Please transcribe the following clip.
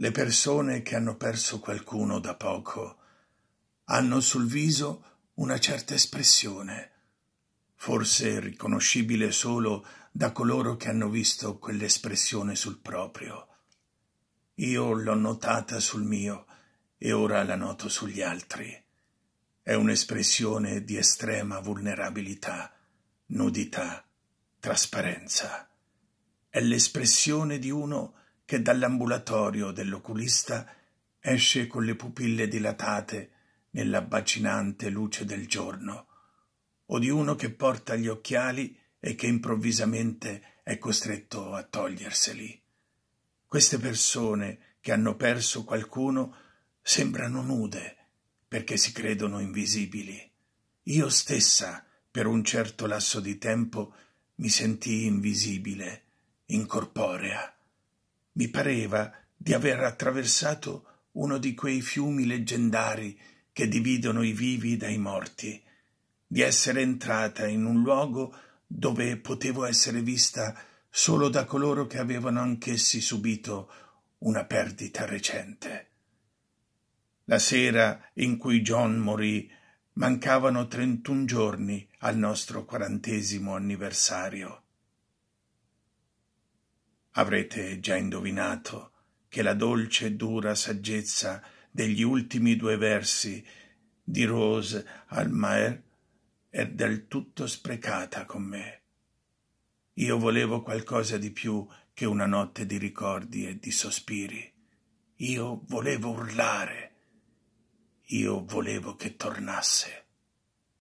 Le persone che hanno perso qualcuno da poco hanno sul viso una certa espressione, forse riconoscibile solo da coloro che hanno visto quell'espressione sul proprio. Io l'ho notata sul mio e ora la noto sugli altri. È un'espressione di estrema vulnerabilità, nudità, trasparenza. È l'espressione di uno che che dall'ambulatorio dell'oculista esce con le pupille dilatate nella bacinante luce del giorno, o di uno che porta gli occhiali e che improvvisamente è costretto a toglierseli. Queste persone che hanno perso qualcuno sembrano nude perché si credono invisibili. Io stessa, per un certo lasso di tempo, mi sentii invisibile, incorporea. Mi pareva di aver attraversato uno di quei fiumi leggendari che dividono i vivi dai morti, di essere entrata in un luogo dove potevo essere vista solo da coloro che avevano anch'essi subito una perdita recente. La sera in cui John morì mancavano 31 giorni al nostro quarantesimo anniversario. Avrete già indovinato che la dolce e dura saggezza degli ultimi due versi di Rose Almaer è del tutto sprecata con me. Io volevo qualcosa di più che una notte di ricordi e di sospiri. Io volevo urlare. Io volevo che tornasse.